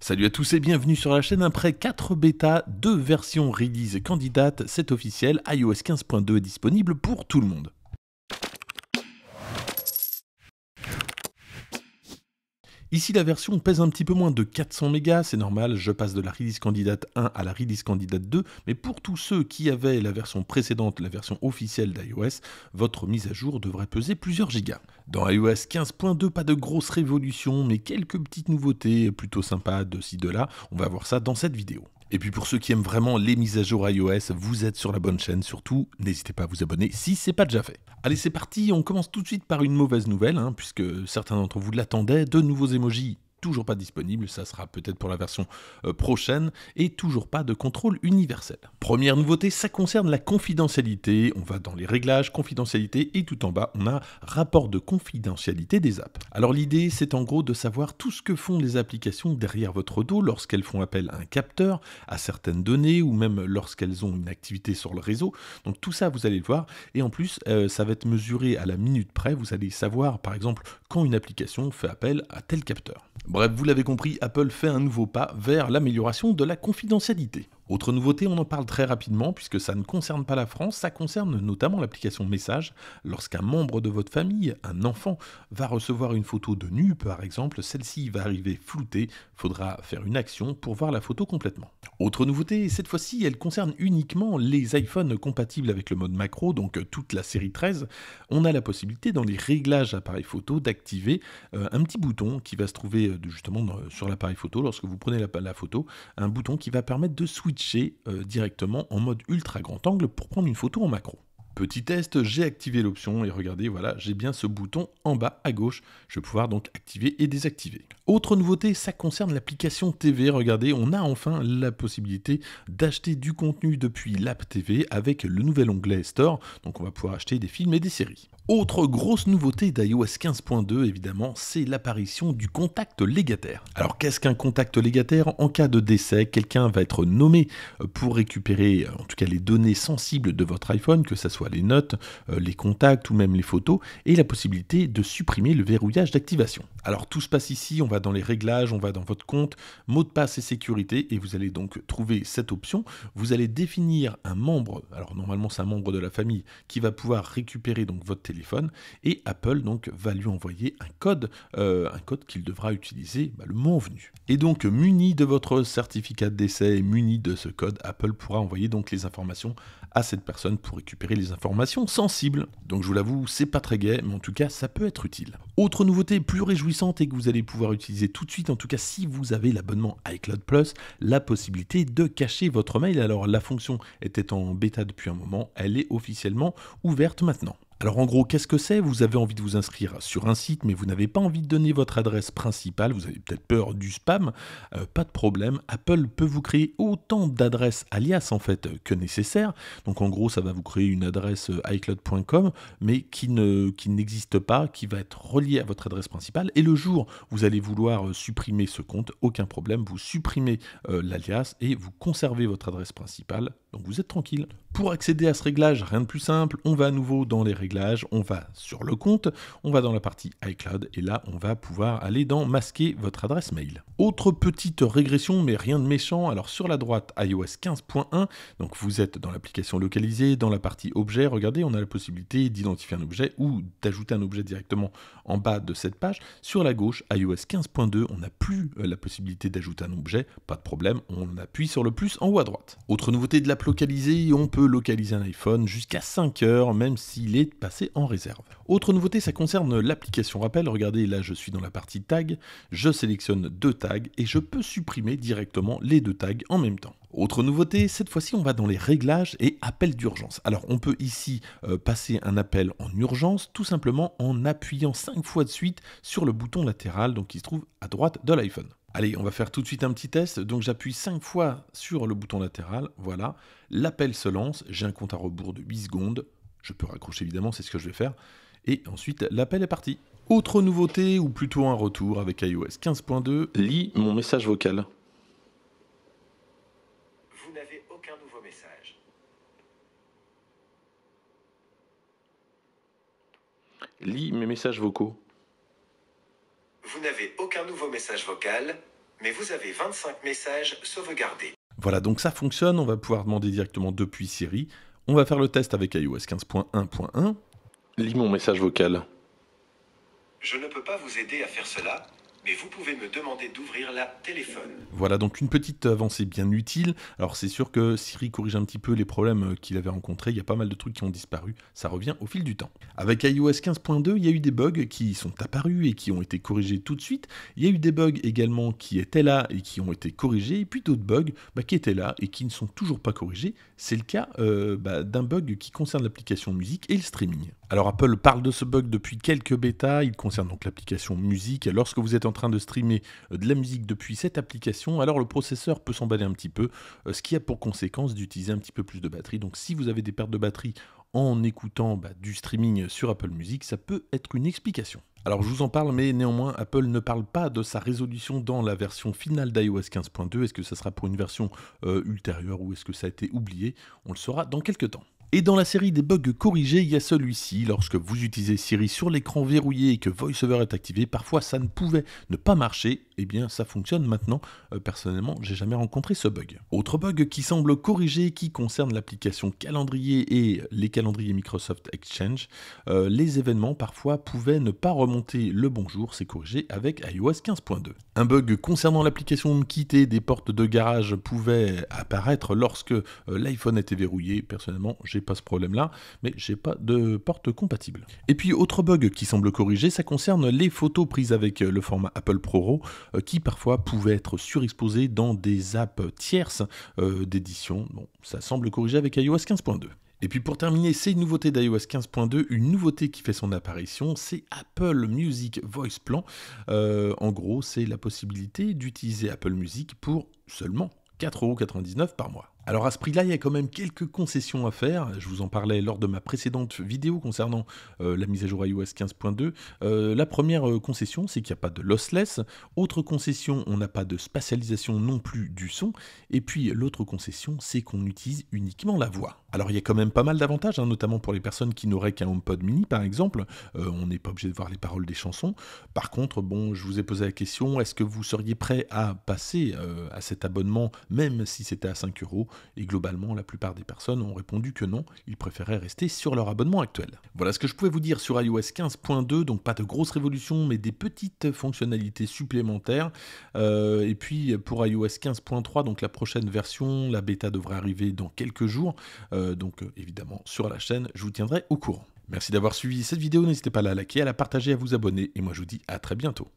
Salut à tous et bienvenue sur la chaîne. Après 4 bêta, 2 versions release candidate, c'est officiel, iOS 15.2 est disponible pour tout le monde. Ici, la version pèse un petit peu moins de 400 mégas, c'est normal, je passe de la Release Candidate 1 à la Release Candidate 2, mais pour tous ceux qui avaient la version précédente, la version officielle d'iOS, votre mise à jour devrait peser plusieurs gigas. Dans iOS 15.2, pas de grosse révolution, mais quelques petites nouveautés plutôt sympas de ci de là, on va voir ça dans cette vidéo. Et puis pour ceux qui aiment vraiment les mises à jour iOS, vous êtes sur la bonne chaîne. Surtout, n'hésitez pas à vous abonner si c'est pas déjà fait. Allez, c'est parti. On commence tout de suite par une mauvaise nouvelle, hein, puisque certains d'entre vous l'attendaient. De nouveaux emojis toujours pas disponible, ça sera peut-être pour la version euh, prochaine, et toujours pas de contrôle universel. Première nouveauté, ça concerne la confidentialité, on va dans les réglages, confidentialité, et tout en bas, on a rapport de confidentialité des apps. Alors l'idée, c'est en gros de savoir tout ce que font les applications derrière votre dos lorsqu'elles font appel à un capteur, à certaines données, ou même lorsqu'elles ont une activité sur le réseau. Donc tout ça, vous allez le voir, et en plus, euh, ça va être mesuré à la minute près, vous allez savoir par exemple quand une application fait appel à tel capteur. Bref, vous l'avez compris, Apple fait un nouveau pas vers l'amélioration de la confidentialité. Autre nouveauté, on en parle très rapidement puisque ça ne concerne pas la France, ça concerne notamment l'application Message. Lorsqu'un membre de votre famille, un enfant, va recevoir une photo de nu par exemple, celle-ci va arriver floutée, faudra faire une action pour voir la photo complètement. Autre nouveauté, cette fois-ci elle concerne uniquement les iPhones compatibles avec le mode macro, donc euh, toute la série 13. On a la possibilité dans les réglages appareil photo d'activer euh, un petit bouton qui va se trouver euh, justement sur l'appareil photo lorsque vous prenez la, la photo, un bouton qui va permettre de switcher euh, directement en mode ultra grand angle pour prendre une photo en macro. Petit test, j'ai activé l'option et regardez, voilà, j'ai bien ce bouton en bas à gauche. Je vais pouvoir donc activer et désactiver. Autre nouveauté, ça concerne l'application TV. Regardez, on a enfin la possibilité d'acheter du contenu depuis l'app TV avec le nouvel onglet Store. Donc on va pouvoir acheter des films et des séries. Autre grosse nouveauté d'iOS 15.2, évidemment, c'est l'apparition du contact légataire. Alors qu'est-ce qu'un contact légataire En cas de décès, quelqu'un va être nommé pour récupérer en tout cas les données sensibles de votre iPhone, que ce soit les notes, euh, les contacts ou même les photos, et la possibilité de supprimer le verrouillage d'activation. Alors tout se passe ici, on va dans les réglages, on va dans votre compte, mot de passe et sécurité, et vous allez donc trouver cette option. Vous allez définir un membre, alors normalement c'est un membre de la famille, qui va pouvoir récupérer donc votre téléphone, et Apple donc va lui envoyer un code, euh, un code qu'il devra utiliser bah, le moment venu. Et donc muni de votre certificat d'essai, muni de ce code, Apple pourra envoyer donc les informations à cette personne pour récupérer les informations informations sensibles. Donc je vous l'avoue, c'est pas très gai, mais en tout cas, ça peut être utile. Autre nouveauté plus réjouissante et que vous allez pouvoir utiliser tout de suite, en tout cas si vous avez l'abonnement iCloud Plus, la possibilité de cacher votre mail. Alors la fonction était en bêta depuis un moment, elle est officiellement ouverte maintenant. Alors en gros, qu'est-ce que c'est Vous avez envie de vous inscrire sur un site, mais vous n'avez pas envie de donner votre adresse principale, vous avez peut-être peur du spam, euh, pas de problème, Apple peut vous créer autant d'adresses alias en fait que nécessaire. Donc en gros, ça va vous créer une adresse euh, iCloud.com, mais qui, n'existe pas, qui va être reliée à votre adresse principale. Et le jour où vous allez vouloir euh, supprimer ce compte, aucun problème, vous supprimez l'alias et vous conservez votre adresse principale donc vous êtes tranquille. Pour accéder à ce réglage, rien de plus simple, on va à nouveau dans les réglages, on va sur le compte, on va dans la partie iCloud et là on va pouvoir aller dans masquer votre adresse mail. Autre petite régression mais rien de méchant, alors sur la droite iOS 15.1, donc vous êtes dans l'application localisée, dans la partie objet, regardez on a la possibilité d'identifier un objet ou d'ajouter un objet directement en bas de cette page. Sur la gauche iOS 15.2, on n'a plus euh, la possibilité d'ajouter un objet, pas de problème, on appuie sur le plus en haut à droite. Autre nouveauté de la localiser on peut localiser un iPhone jusqu'à 5 heures, même s'il est passé en réserve. Autre nouveauté, ça concerne l'application rappel. Regardez, là je suis dans la partie tag, je sélectionne deux tags et je peux supprimer directement les deux tags en même temps. Autre nouveauté, cette fois-ci on va dans les réglages et appels d'urgence. Alors on peut ici euh, passer un appel en urgence tout simplement en appuyant 5 fois de suite sur le bouton latéral donc qui se trouve à droite de l'iPhone. Allez, on va faire tout de suite un petit test. Donc j'appuie 5 fois sur le bouton latéral, voilà. L'appel se lance, j'ai un compte à rebours de 8 secondes. Je peux raccrocher évidemment, c'est ce que je vais faire. Et ensuite, l'appel est parti. Autre nouveauté, ou plutôt un retour avec iOS 15.2. Lis mon message vocal. Vous n'avez aucun nouveau message. Lis mes messages vocaux vous n'avez aucun nouveau message vocal, mais vous avez 25 messages sauvegardés. Voilà, donc ça fonctionne, on va pouvoir demander directement depuis Siri. On va faire le test avec iOS 15.1.1. Lis mon message vocal. Je ne peux pas vous aider à faire cela, mais vous pouvez me demander d'ouvrir la téléphone. Voilà donc une petite avancée bien utile. Alors c'est sûr que Siri corrige un petit peu les problèmes qu'il avait rencontrés, il y a pas mal de trucs qui ont disparu, ça revient au fil du temps. Avec iOS 15.2, il y a eu des bugs qui sont apparus et qui ont été corrigés tout de suite. Il y a eu des bugs également qui étaient là et qui ont été corrigés, et puis d'autres bugs bah, qui étaient là et qui ne sont toujours pas corrigés. C'est le cas euh, bah, d'un bug qui concerne l'application musique et le streaming. Alors Apple parle de ce bug depuis quelques bêtas, il concerne donc l'application musique. Lorsque vous êtes en train de streamer euh, de la musique depuis cette application, alors le processeur peut s'emballer un petit peu, euh, ce qui a pour conséquence d'utiliser un petit peu plus de batterie. Donc si vous avez des pertes de batterie en écoutant bah, du streaming sur Apple Music, ça peut être une explication. Alors je vous en parle, mais néanmoins Apple ne parle pas de sa résolution dans la version finale d'iOS 15.2. Est-ce que ça sera pour une version euh, ultérieure ou est-ce que ça a été oublié On le saura dans quelques temps. Et dans la série des bugs corrigés, il y a celui-ci. Lorsque vous utilisez Siri sur l'écran verrouillé et que VoiceOver est activé, parfois ça ne pouvait ne pas marcher. Eh bien, ça fonctionne maintenant. Euh, personnellement, j'ai jamais rencontré ce bug. Autre bug qui semble corrigé, qui concerne l'application calendrier et les calendriers Microsoft Exchange. Euh, les événements parfois pouvaient ne pas remonter le bonjour. C'est corrigé avec iOS 15.2. Un bug concernant l'application quitter des portes de garage pouvait apparaître lorsque euh, l'iPhone était verrouillé. Personnellement, j'ai pas ce problème-là, mais j'ai pas de porte compatible. Et puis, autre bug qui semble corrigé, ça concerne les photos prises avec euh, le format Apple Pro euh, qui parfois pouvaient être surexposées dans des apps tierces d'édition. Bon, ça semble corrigé avec iOS 15.2. Et puis pour terminer ces nouveautés d'iOS 15.2, une nouveauté qui fait son apparition, c'est Apple Music Voice Plan. Euh, en gros, c'est la possibilité d'utiliser Apple Music pour seulement 4,99€ par mois. Alors à ce prix-là, il y a quand même quelques concessions à faire. Je vous en parlais lors de ma précédente vidéo concernant euh, la mise à jour iOS 15.2. Euh, la première euh, concession, c'est qu'il n'y a pas de lossless. Autre concession, on n'a pas de spatialisation non plus du son. Et puis l'autre concession, c'est qu'on utilise uniquement la voix. Alors il y a quand même pas mal d'avantages, hein, notamment pour les personnes qui n'auraient qu'un HomePod mini par exemple. on n'est pas obligé de voir les paroles des chansons. Par contre, bon, je vous ai posé la question, est-ce que vous seriez prêt à passer à cet abonnement, même si c'était à 5 euros et globalement la plupart des personnes ont répondu que non, ils préféraient rester sur leur abonnement actuel. Voilà ce que je pouvais vous dire sur iOS 15.2, donc pas de grosses révolutions, mais des petites fonctionnalités supplémentaires. Euh, et puis pour iOS 15.3, donc la prochaine version, la bêta devrait arriver dans quelques jours, euh, donc euh, évidemment sur la chaîne, je vous tiendrai au courant. Merci d'avoir suivi cette vidéo, n'hésitez pas à la liker, à la partager, à vous abonner, et moi je vous dis à très bientôt.